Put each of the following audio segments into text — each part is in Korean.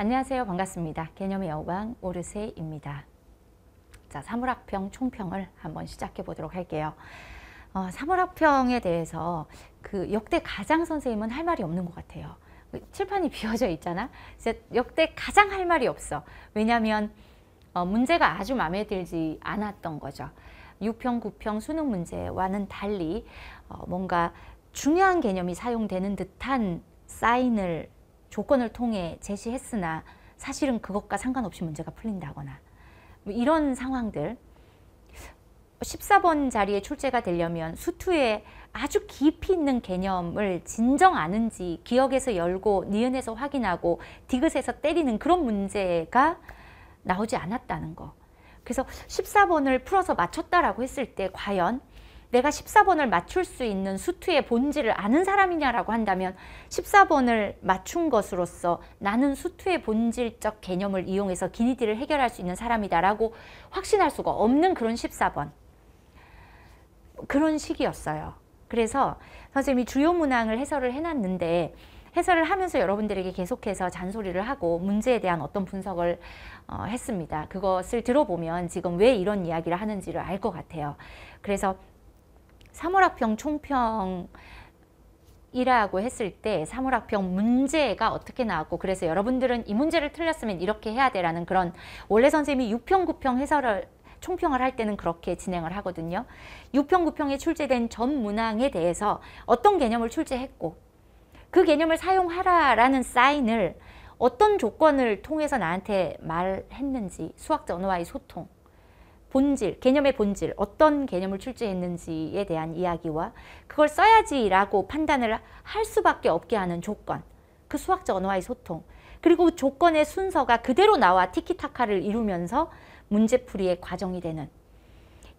안녕하세요. 반갑습니다. 개념의 여왕 오르세입니다. 자, 사물학평 총평을 한번 시작해 보도록 할게요. 어, 사물학평에 대해서 그 역대 가장 선생님은 할 말이 없는 것 같아요. 그 칠판이 비어져 있잖아. 역대 가장 할 말이 없어. 왜냐하면 어, 문제가 아주 마음에 들지 않았던 거죠. 6평, 9평 수능 문제와는 달리 어, 뭔가 중요한 개념이 사용되는 듯한 사인을 조건을 통해 제시했으나 사실은 그것과 상관없이 문제가 풀린다거나 뭐 이런 상황들 14번 자리에 출제가 되려면 수투에 아주 깊이 있는 개념을 진정 아는지 기억에서 열고 니은에서 확인하고 디귿에서 때리는 그런 문제가 나오지 않았다는 거. 그래서 14번을 풀어서 맞췄다라고 했을 때 과연 내가 14번을 맞출 수 있는 수투의 본질을 아는 사람이냐라고 한다면 14번을 맞춘 것으로서 나는 수투의 본질적 개념을 이용해서 기니디를 해결할 수 있는 사람이다라고 확신할 수가 없는 그런 14번. 그런 식이었어요. 그래서 선생님이 주요 문항을 해설을 해놨는데 해설을 하면서 여러분들에게 계속해서 잔소리를 하고 문제에 대한 어떤 분석을 어, 했습니다. 그것을 들어보면 지금 왜 이런 이야기를 하는지를 알 것 같아요. 그래서 사물학평 총평 이라고 했을 때 사물학평 문제가 어떻게 나왔고 그래서 여러분들은 이 문제를 틀렸으면 이렇게 해야 되라는 그런 원래 선생님이 6평, 9평 해설을 총평을 할 때는 그렇게 진행을 하거든요. 6평, 9평에 출제된 전 문항에 대해서 어떤 개념을 출제했고 그 개념을 사용하라라는 사인을 어떤 조건을 통해서 나한테 말했는지 수학자 언어와의 소통 본질, 개념의 본질, 어떤 개념을 출제했는지에 대한 이야기와 그걸 써야지라고 판단을 할 수밖에 없게 하는 조건, 그 수학적 언어와의 소통, 그리고 그 조건의 순서가 그대로 나와 티키타카를 이루면서 문제풀이의 과정이 되는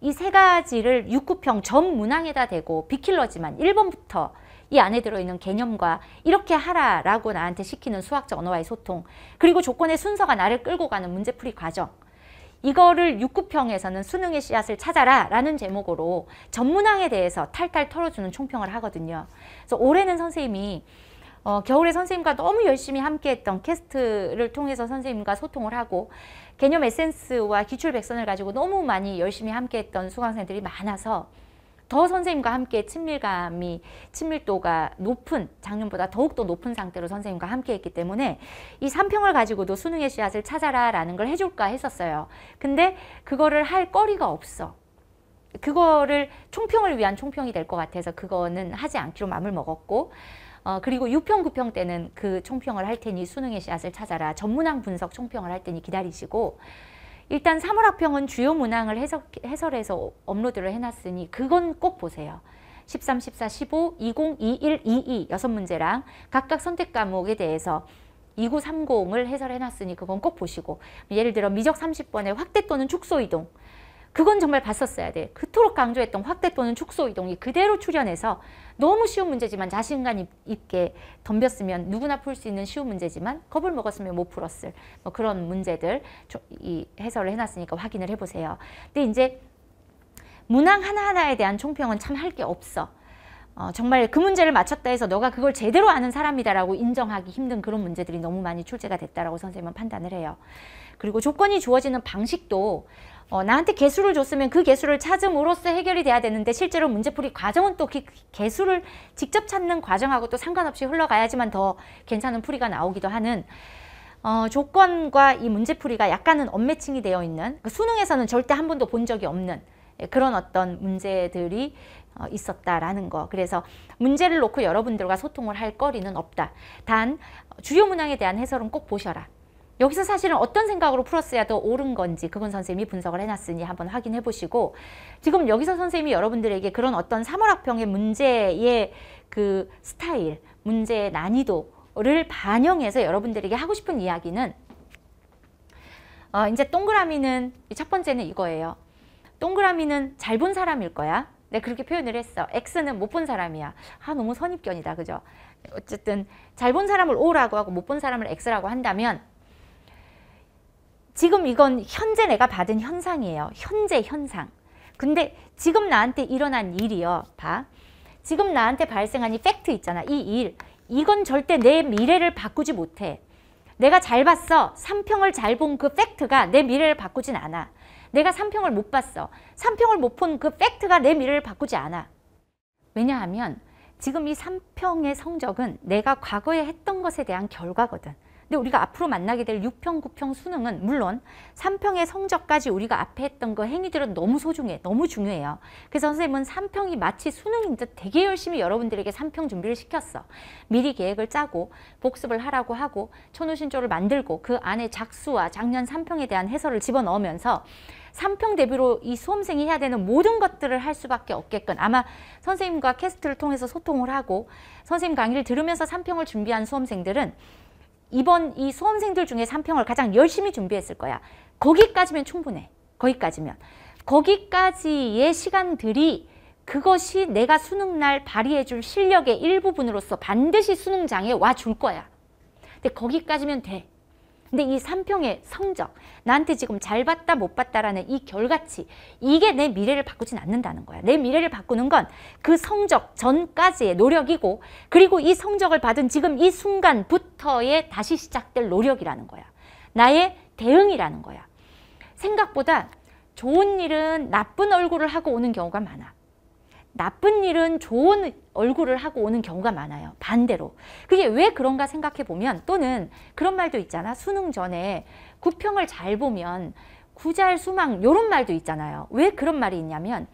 이 세 가지를 육구평 전 문항에다 대고 비킬러지만 1번부터 이 안에 들어있는 개념과 이렇게 하라라고 나한테 시키는 수학적 언어와의 소통 그리고 조건의 순서가 나를 끌고 가는 문제풀이 과정 이거를 육구평에서는 수능의 씨앗을 찾아라 라는 제목으로 전문항에 대해서 탈탈 털어주는 총평을 하거든요. 그래서 올해는 선생님이 어, 겨울에 선생님과 너무 열심히 함께했던 캐스트를 통해서 선생님과 소통을 하고 개념 에센스와 기출 백선을 가지고 너무 많이 열심히 함께했던 수강생들이 많아서 더 선생님과 함께 친밀감이 친밀도가 높은 작년보다 더욱더 높은 상태로 선생님과 함께 했기 때문에 이 3평을 가지고도 수능의 씨앗을 찾아라 라는 걸 해줄까 했었어요. 근데 그거를 할 거리가 없어. 그거를 총평을 위한 총평이 될 것 같아서 그거는 하지 않기로 마음을 먹었고 어, 그리고 6평, 9평 때는 그 총평을 할 테니 수능의 씨앗을 찾아라 전문항 분석 총평을 할 테니 기다리시고 일단 사물학평은 주요 문항을 해석, 해설해서 업로드를 해놨으니 그건 꼭 보세요. 13, 14, 15, 20, 21, 22 여섯 문제랑 각각 선택 과목에 대해서 2930을 해설해놨으니 그건 꼭 보시고 예를 들어 미적 30번의 확대 또는 축소 이동 그건 정말 봤었어야 돼. 그토록 강조했던 확대 또는 축소 이동이 그대로 출현해서 너무 쉬운 문제지만 자신감 있게 덤볐으면 누구나 풀 수 있는 쉬운 문제지만 겁을 먹었으면 못 풀었을 뭐 그런 문제들 이 해설을 해놨으니까 확인을 해보세요. 근데 이제 문항 하나하나에 대한 총평은 참 할 게 없어. 어, 정말 그 문제를 맞췄다 해서 너가 그걸 제대로 아는 사람이다라고 인정하기 힘든 그런 문제들이 너무 많이 출제가 됐다라고 선생님은 판단을 해요. 그리고 조건이 주어지는 방식도 어, 나한테 개수를 줬으면 그 개수를 찾음으로써 해결이 돼야 되는데 실제로 문제풀이 과정은 또 그 개수를 직접 찾는 과정하고 또 상관없이 흘러가야지만 더 괜찮은 풀이가 나오기도 하는 어, 조건과 이 문제풀이가 약간은 언매칭이 되어 있는 그 수능에서는 절대 한 번도 본 적이 없는 예, 그런 어떤 문제들이 어, 있었다라는 거 그래서 문제를 놓고 여러분들과 소통을 할 거리는 없다 단 주요 문항에 대한 해설은 꼭 보셔라 여기서 사실은 어떤 생각으로 풀었어야 더 옳은 건지 그건 선생님이 분석을 해놨으니 한번 확인해 보시고 지금 여기서 선생님이 여러분들에게 그런 어떤 삼월학평의 문제의 그 스타일, 문제의 난이도를 반영해서 여러분들에게 하고 싶은 이야기는 어, 이제 동그라미는 첫 번째는 이거예요. 동그라미는 잘 본 사람일 거야. 네, 그렇게 표현을 했어. X는 못 본 사람이야. 아, 너무 선입견이다. 그죠? 어쨌든 잘 본 사람을 O라고 하고 못 본 사람을 X라고 한다면 지금 이건 현재 내가 받은 현상이에요. 현재 현상. 근데 지금 나한테 일어난 일이요. 봐. 지금 나한테 발생한 이 팩트 있잖아. 이 일. 이건 절대 내 미래를 바꾸지 못해. 내가 잘 봤어. 3평을 잘 본 그 팩트가 내 미래를 바꾸진 않아. 내가 3평을 못 봤어. 3평을 못 본 그 팩트가 내 미래를 바꾸지 않아. 왜냐하면 지금 이 3평의 성적은 내가 과거에 했던 것에 대한 결과거든. 근데 우리가 앞으로 만나게 될 6평, 9평 수능은 물론 3평의 성적까지 우리가 앞에 했던 거 행위들은 너무 소중해, 너무 중요해요. 그래서 선생님은 3평이 마치 수능인 듯 되게 열심히 여러분들에게 3평 준비를 시켰어. 미리 계획을 짜고 복습을 하라고 하고 천우신조를 만들고 그 안에 작수와 작년 3평에 대한 해설을 집어넣으면서 3평 대비로 이 수험생이 해야 되는 모든 것들을 할 수밖에 없게끔 아마 선생님과 캐스트를 통해서 소통을 하고 선생님 강의를 들으면서 3평을 준비한 수험생들은 이번 이 수험생들 중에 3평을 가장 열심히 준비했을 거야. 거기까지면 충분해. 거기까지면. 거기까지의 시간들이 그것이 내가 수능날 발휘해줄 실력의 일부분으로서 반드시 수능장에 와줄 거야. 근데 거기까지면 돼. 근데 이 3평의 성적, 나한테 지금 잘 봤다 못 봤다라는 이 결과치 이게 내 미래를 바꾸진 않는다는 거야. 내 미래를 바꾸는 건 그 성적 전까지의 노력이고 그리고 이 성적을 받은 지금 이 순간부터의 다시 시작될 노력이라는 거야. 나의 대응이라는 거야. 생각보다 좋은 일은 나쁜 얼굴을 하고 오는 경우가 많아. 나쁜 일은 좋은 얼굴을 하고 오는 경우가 많아요. 반대로. 그게 왜 그런가 생각해 보면 또는 그런 말도 있잖아. 수능 전에 구평을 잘 보면 구잘 수망 이런 말도 있잖아요. 왜 그런 말이 있냐면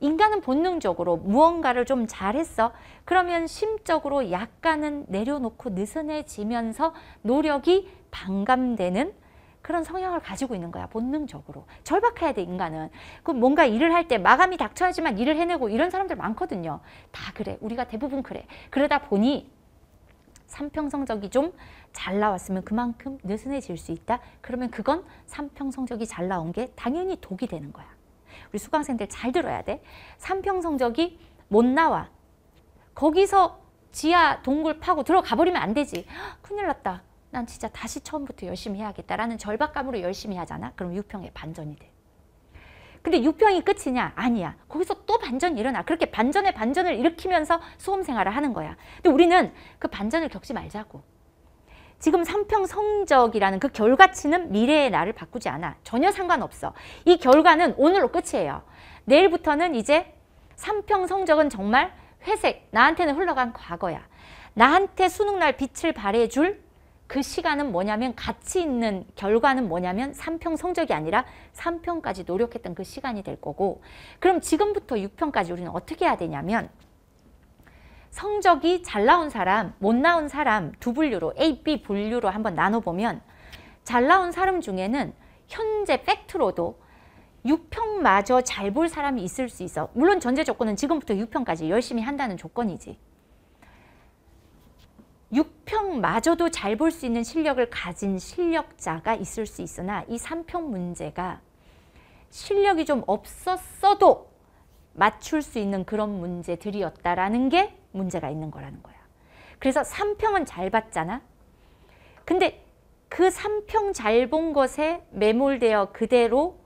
인간은 본능적으로 무언가를 좀 잘했어. 그러면 심적으로 약간은 내려놓고 느슨해지면서 노력이 반감되는 그런 성향을 가지고 있는 거야. 본능적으로. 절박해야 돼 인간은. 그 뭔가 일을 할 때 마감이 닥쳐야지만 일을 해내고 이런 사람들 많거든요. 다 그래. 우리가 대부분 그래. 그러다 보니 삼평성적이 좀 잘 나왔으면 그만큼 느슨해질 수 있다. 그러면 그건 삼평성적이 잘 나온 게 당연히 독이 되는 거야. 우리 수강생들 잘 들어야 돼. 삼평성적이 못 나와. 거기서 지하 동굴 파고 들어가 버리면 안 되지. 헉, 큰일 났다. 난 진짜 다시 처음부터 열심히 해야겠다라는 절박감으로 열심히 하잖아. 그럼 6평에 반전이 돼. 근데 6평이 끝이냐? 아니야. 거기서 또 반전이 일어나. 그렇게 반전의 반전을 일으키면서 수험 생활을 하는 거야. 근데 우리는 그 반전을 겪지 말자고. 지금 3평 성적이라는 그 결과치는 미래의 나를 바꾸지 않아. 전혀 상관없어. 이 결과는 오늘로 끝이에요. 내일부터는 이제 3평 성적은 정말 회색, 나한테는 흘러간 과거야. 나한테 수능날 빛을 발해줄 그 시간은 뭐냐면 가치 있는 결과는 뭐냐면 3평 성적이 아니라 3평까지 노력했던 그 시간이 될 거고 그럼 지금부터 6평까지 우리는 어떻게 해야 되냐면 성적이 잘 나온 사람, 못 나온 사람 두 분류로 A, B 분류로 한번 나눠보면 잘 나온 사람 중에는 현재 팩트로도 6평마저 잘 볼 사람이 있을 수 있어. 물론 전제 조건은 지금부터 6평까지 열심히 한다는 조건이지. 6평마저도잘볼수 있는 실력을 가진 실력자가 있을 수 있으나 이3평 문제가 실력이 좀 없었어도 맞출 수 있는 그런 문제들이었다라는 게 문제가 있는 거라는 거야. 그래서 삼평은잘 봤잖아. 근데 그 3평 잘 본 것에 매몰되어 그대로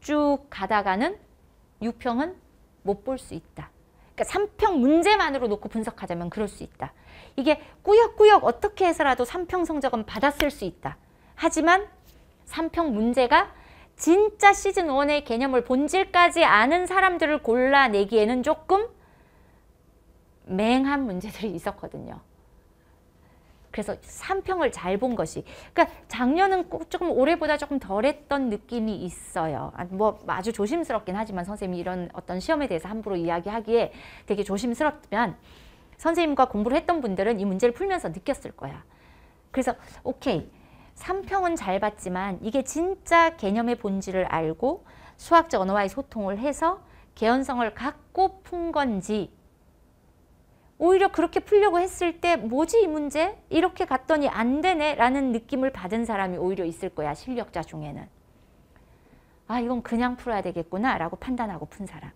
쭉 가다가는 6평은 못 볼 수 있다. 그러니까 3평 문제만으로 놓고 분석하자면 그럴 수 있다. 이게 꾸역꾸역 어떻게 해서라도 3평 성적은 받았을 수 있다. 하지만 3평 문제가 진짜 시즌 원의 개념을 본질까지 아는 사람들을 골라내기에는 조금 맹한 문제들이 있었거든요. 그래서 3평을 잘 본 것이 그러니까 작년은 조금 올해보다 조금 덜했던 느낌이 있어요. 아, 뭐 아주 조심스럽긴 하지만 선생님이 이런 어떤 시험에 대해서 함부로 이야기하기에 되게 조심스럽지만 선생님과 공부를 했던 분들은 이 문제를 풀면서 느꼈을 거야. 그래서 오케이. 3평은 잘 봤지만 이게 진짜 개념의 본질을 알고 수학적 언어와의 소통을 해서 개연성을 갖고 푼 건지 오히려 그렇게 풀려고 했을 때 뭐지 이 문제? 이렇게 갔더니 안 되네 라는 느낌을 받은 사람이 오히려 있을 거야 실력자 중에는. 아 이건 그냥 풀어야 되겠구나 라고 판단하고 푼 사람.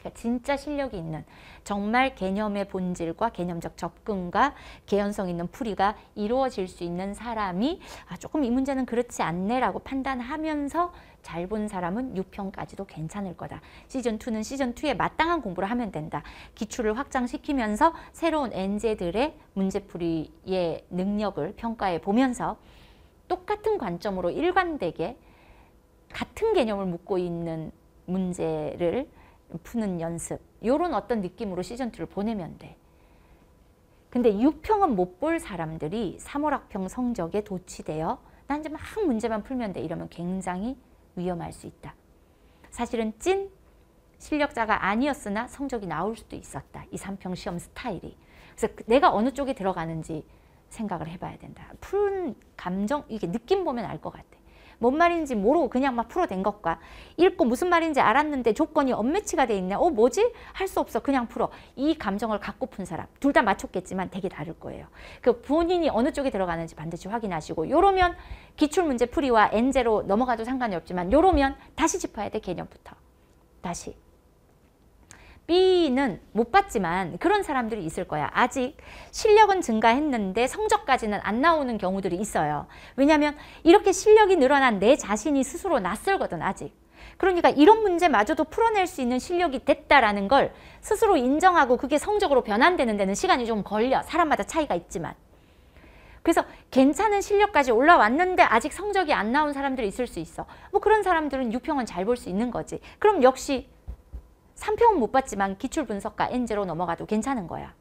그러니까 진짜 실력이 있는 정말 개념의 본질과 개념적 접근과 개연성 있는 풀이가 이루어질 수 있는 사람이 아, 조금 이 문제는 그렇지 않네라고 판단하면서 잘 본 사람은 6평까지도 괜찮을 거다. 시즌2는 시즌2에 마땅한 공부를 하면 된다. 기출을 확장시키면서 새로운 엔제들의 문제풀이의 능력을 평가해 보면서 똑같은 관점으로 일관되게 같은 개념을 묻고 있는 문제를 푸는 연습 이런 어떤 느낌으로 시즌2를 보내면 돼. 근데 6평은 못 볼 사람들이 3월 학평 성적에 도취되어 나 이제 막 문제만 풀면 돼 이러면 굉장히 위험할 수 있다. 사실은 찐 실력자가 아니었으나 성적이 나올 수도 있었다. 이 3평 시험 스타일이. 그래서 그 내가 어느 쪽에 들어가는지 생각을 해봐야 된다. 푸른 감정, 이게 느낌 보면 알 것 같아. 뭔 말인지 모르고 그냥 막풀어낸 것과 읽고 무슨 말인지 알았는데 조건이 엄매치가 돼 있냐 어 뭐지 할 수 없어 그냥 풀어 이 감정을 갖고픈 사람 둘 다 맞췄겠지만 되게 다를 거예요 그 본인이 어느 쪽에 들어가는지 반드시 확인하시고 요러면 기출문제 풀이와 엔제로 넘어가도 상관이 없지만 요러면 다시 짚어야 돼 개념부터 다시 B는 못 봤지만 그런 사람들이 있을 거야. 아직 실력은 증가했는데 성적까지는 안 나오는 경우들이 있어요. 왜냐하면 이렇게 실력이 늘어난 내 자신이 스스로 낯설거든 아직. 그러니까 이런 문제마저도 풀어낼 수 있는 실력이 됐다라는 걸 스스로 인정하고 그게 성적으로 변환되는 데는 시간이 좀 걸려. 사람마다 차이가 있지만. 그래서 괜찮은 실력까지 올라왔는데 아직 성적이 안 나온 사람들이 있을 수 있어. 뭐 그런 사람들은 유평은 잘 볼 수 있는 거지. 그럼 역시 3평은 못 봤지만 기출분석과 n 제로 넘어가도 괜찮은 거야.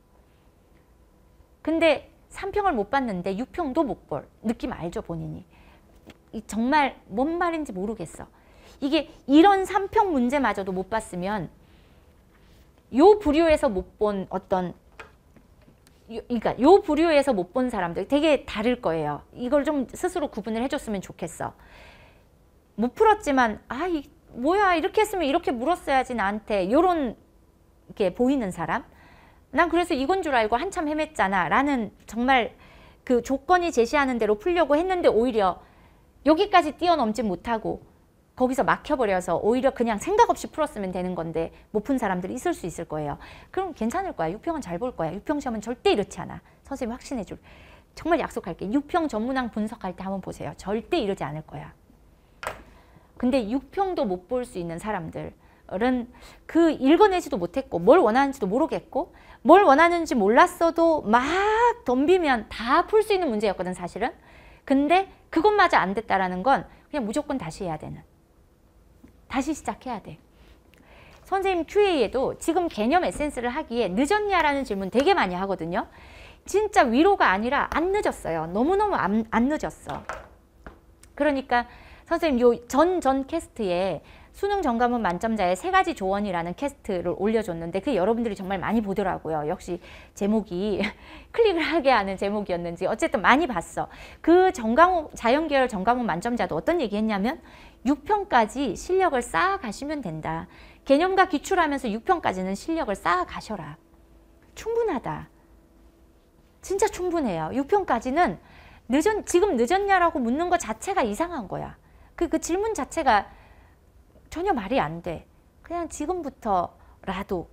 근데 3평을 못 봤는데 6평도 못 볼 느낌 알죠 본인이. 정말 뭔 말인지 모르겠어. 이게 이런 3평 문제마저도 못 봤으면 요 부류에서 못 본 어떤 요, 그러니까 요 부류에서 못 본 사람들 되게 다를 거예요. 이걸 좀 스스로 구분을 해줬으면 좋겠어. 못 풀었지만 아이 뭐야 이렇게 했으면 이렇게 물었어야지 나한테 요런 게 보이는 사람 난 그래서 이건 줄 알고 한참 헤맸잖아 라는 정말 그 조건이 제시하는 대로 풀려고 했는데 오히려 여기까지 뛰어넘지 못하고 거기서 막혀버려서 오히려 그냥 생각 없이 풀었으면 되는 건데 못 푼 사람들이 있을 수 있을 거예요. 그럼 괜찮을 거야. 육평은 잘 볼 거야. 육평 시험은 절대 이렇지 않아. 선생님 확신해 줄. 정말 약속할게. 육평 전문항 분석할 때 한번 보세요. 절대 이러지 않을 거야. 근데 6평도 못 볼 수 있는 사람들은 그 읽어내지도 못했고 뭘 원하는지도 모르겠고 뭘 원하는지 몰랐어도 막 덤비면 다 풀 수 있는 문제였거든 사실은. 근데 그것마저 안 됐다라는 건 그냥 무조건 다시 해야 되는. 다시 시작해야 돼. 선생님 QA에도 지금 개념 에센스를 하기에 늦었냐라는 질문 되게 많이 하거든요. 진짜 위로가 아니라 안 늦었어요. 너무너무 안, 안 늦었어. 그러니까 선생님 요전전 전 캐스트에 수능 전검은 만점자의 세 가지 조언이라는 캐스트를 올려줬는데 그 여러분들이 정말 많이 보더라고요. 역시 제목이 클릭을 하게 하는 제목이었는지 어쨌든 많이 봤어. 그전강호 자연계열 전강호 만점자도 어떤 얘기했냐면 6평까지 실력을 쌓아가시면 된다. 개념과 기출하면서 6평까지는 실력을 쌓아가셔라. 충분하다. 진짜 충분해요. 6평까지는 늦은, 지금 늦었냐라고 묻는 것 자체가 이상한 거야. 그, 그 질문 자체가 전혀 말이 안 돼. 그냥 지금부터라도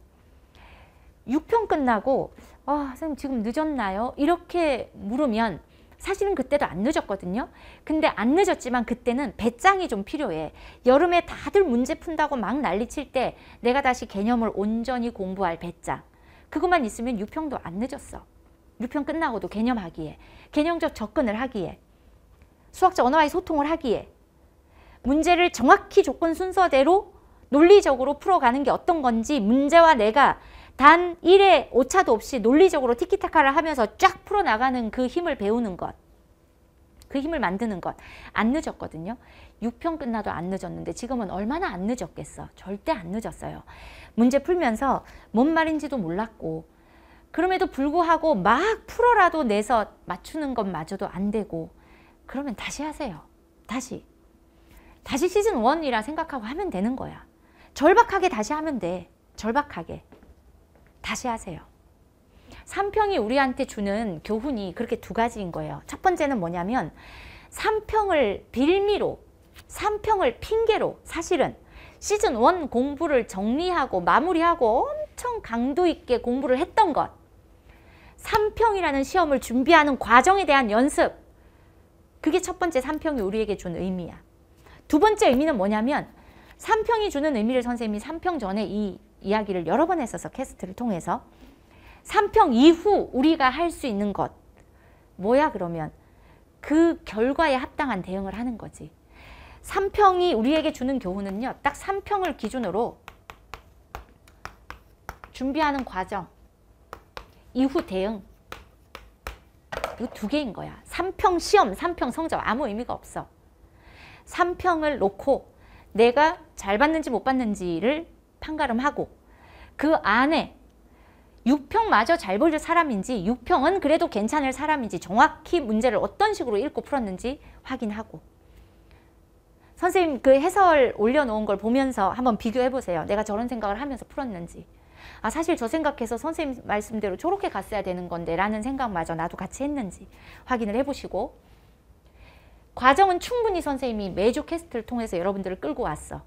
6편 끝나고 아, 선생님 지금 늦었나요? 이렇게 물으면 사실은 그때도 안 늦었거든요. 근데 안 늦었지만 그때는 배짱이 좀 필요해. 여름에 다들 문제 푼다고 막 난리칠 때 내가 다시 개념을 온전히 공부할 배짱. 그것만 있으면 유평도 안 늦었어. 유평 끝나고도 개념하기에, 개념적 접근을 하기에, 수학적 언어와의 소통을 하기에 문제를 정확히 조건 순서대로 논리적으로 풀어가는 게 어떤 건지 문제와 내가 단 1의 오차도 없이 논리적으로 티키타카를 하면서 쫙 풀어나가는 그 힘을 배우는 것. 그 힘을 만드는 것. 안 늦었거든요. 6편 끝나도 안 늦었는데 지금은 얼마나 안 늦었겠어. 절대 안 늦었어요. 문제 풀면서 뭔 말인지도 몰랐고 그럼에도 불구하고 막 풀어라도 내서 맞추는 것마저도 안 되고 그러면 다시 하세요. 다시. 다시 시즌 1이라 생각하고 하면 되는 거야. 절박하게 다시 하면 돼. 절박하게. 다시 하세요. 3평이 우리한테 주는 교훈이 그렇게 두 가지인 거예요. 첫 번째는 뭐냐면 3평을 빌미로 3평을 핑계로 사실은 시즌 1 공부를 정리하고 마무리하고 엄청 강도 있게 공부를 했던 것 3평이라는 시험을 준비하는 과정에 대한 연습 그게 첫 번째 3평이 우리에게 준 의미야. 두 번째 의미는 뭐냐면 삼평이 주는 의미를 선생님이 삼평 전에 이 이야기를 여러 번 했어서 캐스트를 통해서 삼평 이후 우리가 할 수 있는 것 뭐야 그러면 그 결과에 합당한 대응을 하는 거지 삼평이 우리에게 주는 교훈은요 딱 삼평을 기준으로 준비하는 과정 이후 대응 이두 개인 거야 삼평 시험 삼평 성적 아무 의미가 없어 3평을 놓고 내가 잘 봤는지 못 봤는지를 판가름하고 그 안에 6평마저 잘 보일 사람인지 6평은 그래도 괜찮을 사람인지 정확히 문제를 어떤 식으로 읽고 풀었는지 확인하고 선생님 그 해설 올려놓은 걸 보면서 한번 비교해 보세요. 내가 저런 생각을 하면서 풀었는지 아 사실 저 생각해서 선생님 말씀대로 저렇게 갔어야 되는 건데 라는 생각마저 나도 같이 했는지 확인을 해보시고 과정은 충분히 선생님이 매주 캐스트를 통해서 여러분들을 끌고 왔어.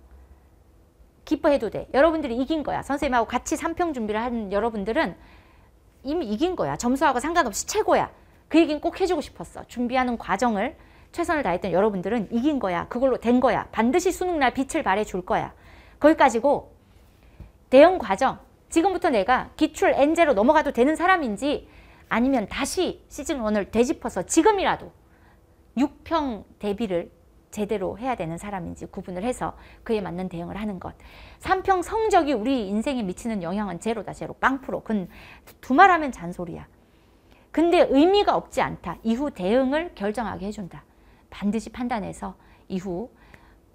기뻐해도 돼. 여러분들이 이긴 거야. 선생님하고 같이 3평 준비를 한 여러분들은 이미 이긴 거야. 점수하고 상관없이 최고야. 그 얘기는 꼭 해주고 싶었어. 준비하는 과정을 최선을 다했던 여러분들은 이긴 거야. 그걸로 된 거야. 반드시 수능날 빛을 발해줄 거야. 거기까지고 대응 과정. 지금부터 내가 기출 n 제로 넘어가도 되는 사람인지 아니면 다시 시즌 원을 되짚어서 지금이라도 6평 대비를 제대로 해야 되는 사람인지 구분을 해서 그에 맞는 대응을 하는 것. 삼평 성적이 우리 인생에 미치는 영향은 제로다 제로 빵프로. 근 두말하면 잔소리야. 근데 의미가 없지 않다. 이후 대응을 결정하게 해준다. 반드시 판단해서 이후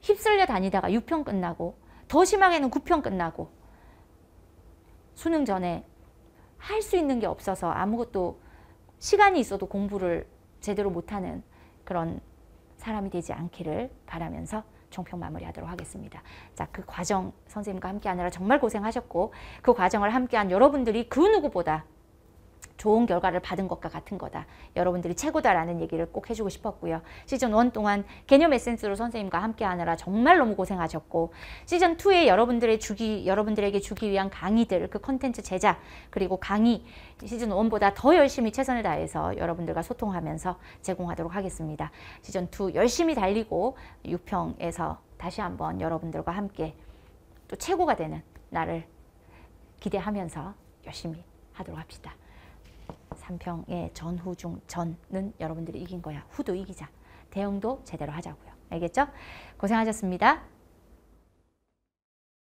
휩쓸려 다니다가 6평 끝나고 더 심하게는 9평 끝나고 수능 전에 할 수 있는 게 없어서 아무것도 시간이 있어도 공부를 제대로 못하는 그런 사람이 되지 않기를 바라면서 종평 마무리하도록 하겠습니다. 자, 그 과정 선생님과 함께하느라 정말 고생하셨고 그 과정을 함께한 여러분들이 그 누구보다 좋은 결과를 받은 것과 같은 거다. 여러분들이 최고다라는 얘기를 꼭 해주고 싶었고요. 시즌 1 동안 개념 에센스로 선생님과 함께 하느라 정말 너무 고생하셨고 시즌 2에 여러분들의 주기 여러분들에게 주기 위한 강의들 그 컨텐츠 제작 그리고 강의 시즌 1보다 더 열심히 최선을 다해서 여러분들과 소통하면서 제공하도록 하겠습니다. 시즌 2 열심히 달리고 6평에서 다시 한번 여러분들과 함께 또 최고가 되는 나를 기대하면서 열심히 하도록 합시다. 삼평의 전후 중 전은 여러분들이 이긴 거야. 후도 이기자. 대응도 제대로 하자고요. 알겠죠? 고생하셨습니다.